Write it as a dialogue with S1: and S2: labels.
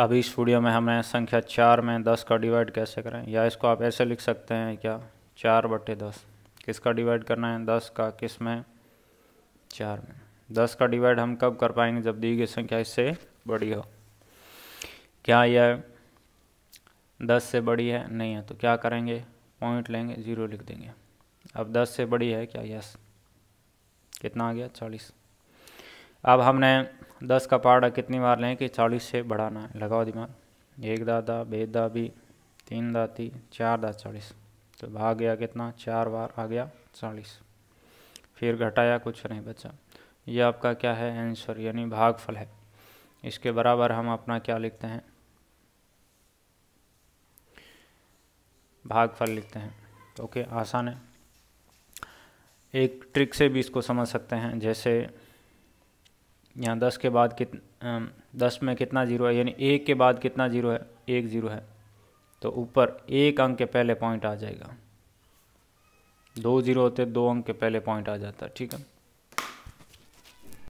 S1: अभी इस वीडियो में हमने संख्या चार में दस का डिवाइड कैसे करें या इसको आप ऐसे लिख सकते हैं क्या चार बटे दस किसका डिवाइड करना है दस का किस में चार में दस का डिवाइड हम कब कर पाएंगे जब दी गई संख्या इससे बड़ी हो क्या यह दस से बड़ी है नहीं है तो क्या करेंगे पॉइंट लेंगे ज़ीरो लिख देंगे अब दस से बड़ी है क्या यस कितना आ गया चालीस अब हमने दस का पहाड़ा कितनी बार लें कि चालीस से बढ़ाना है लगाओ दिमाग एक दादा बे दा भी तीन दाती चार दा चालीस तो भाग गया कितना चार बार आ गया चालीस फिर घटाया कुछ नहीं बचा ये आपका क्या है आंसर यानी भागफल है इसके बराबर हम अपना क्या लिखते हैं भागफल लिखते हैं ओके आसान है एक ट्रिक से भी इसको समझ सकते हैं जैसे यहाँ दस के बाद कित दस में कितना ज़ीरो है यानी एक के बाद कितना ज़ीरो है एक ज़ीरो है तो ऊपर एक अंक के पहले पॉइंट आ जाएगा दो ज़ीरो होते दो अंक के पहले पॉइंट आ जाता ठीक है